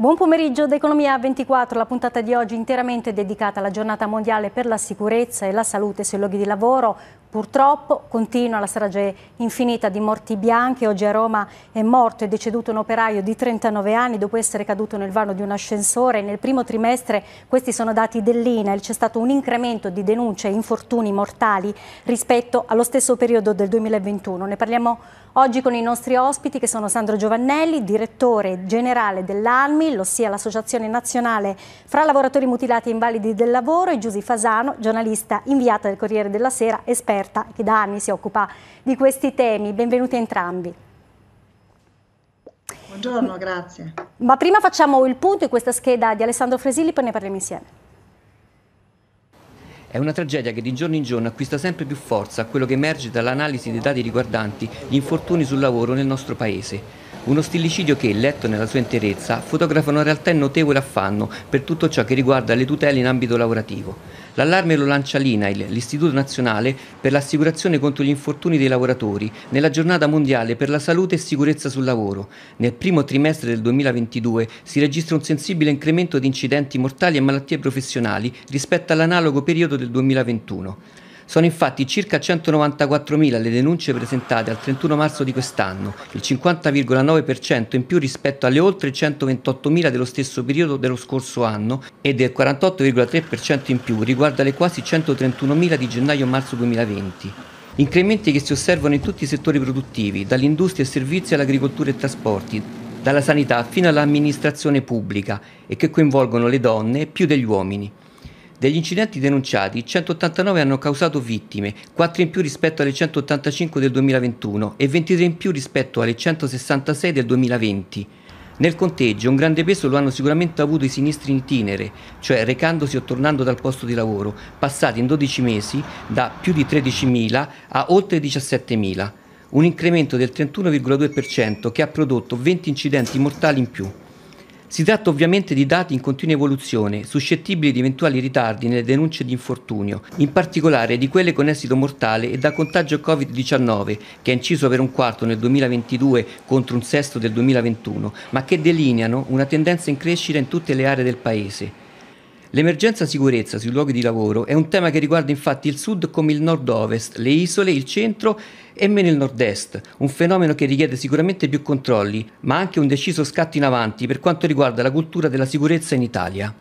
Buon pomeriggio da Economia 24, la puntata di oggi interamente dedicata alla giornata mondiale per la sicurezza e la salute sui luoghi di lavoro. Purtroppo continua la strage infinita di morti bianche, oggi a Roma è morto e deceduto un operaio di 39 anni dopo essere caduto nel vano di un ascensore. Nel primo trimestre, questi sono dati dell'INAIL, c'è stato un incremento di denunce e infortuni mortali rispetto allo stesso periodo del 2021. Ne parliamo oggi con i nostri ospiti che sono Sandro Giovannelli, direttore generale dell'ALMI, Carillo, ossia l'Associazione Nazionale fra Lavoratori Mutilati e Invalidi del Lavoro, e Giusy Fasano, giornalista inviata del Corriere della Sera, esperta che da anni si occupa di questi temi. Benvenuti entrambi. Buongiorno, grazie. Ma prima facciamo il punto in questa scheda di Alessandro Fresilli, poi ne parliamo insieme. È una tragedia che di giorno in giorno acquista sempre più forza a quello che emerge dall'analisi dei dati riguardanti gli infortuni sul lavoro nel nostro Paese. Uno stillicidio che, letto nella sua interezza, fotografa una realtà in notevole affanno per tutto ciò che riguarda le tutele in ambito lavorativo. L'allarme lo lancia l'INAIL, l'Istituto Nazionale per l'Assicurazione contro gli Infortuni dei Lavoratori, nella giornata mondiale per la salute e sicurezza sul lavoro. Nel primo trimestre del 2022 si registra un sensibile incremento di incidenti mortali e malattie professionali rispetto all'analogo periodo del 2021. Sono infatti circa 194.000 le denunce presentate al 31 marzo di quest'anno, il 50,9% in più rispetto alle oltre 128.000 dello stesso periodo dello scorso anno e del 48,3% in più riguardo alle quasi 131.000 di gennaio-marzo 2020. Incrementi che si osservano in tutti i settori produttivi, dall'industria e servizi all'agricoltura e trasporti, dalla sanità fino all'amministrazione pubblica e che coinvolgono le donne più degli uomini. Degli incidenti denunciati, 189 hanno causato vittime, 4 in più rispetto alle 185 del 2021 e 23 in più rispetto alle 166 del 2020. Nel conteggio un grande peso lo hanno sicuramente avuto i sinistri in itinere, cioè recandosi o tornando dal posto di lavoro, passati in 12 mesi da più di 13.000 a oltre 17.000, un incremento del 31,2% che ha prodotto 20 incidenti mortali in più. Si tratta ovviamente di dati in continua evoluzione, suscettibili di eventuali ritardi nelle denunce di infortunio, in particolare di quelle con esito mortale e da contagio Covid-19, che ha inciso per un quarto nel 2022 contro un sesto del 2021, ma che delineano una tendenza in crescita in tutte le aree del Paese. L'emergenza sicurezza sui luoghi di lavoro è un tema che riguarda infatti il sud come il nord-ovest, le isole, il centro e meno il nord-est, un fenomeno che richiede sicuramente più controlli, ma anche un deciso scatto in avanti per quanto riguarda la cultura della sicurezza in Italia.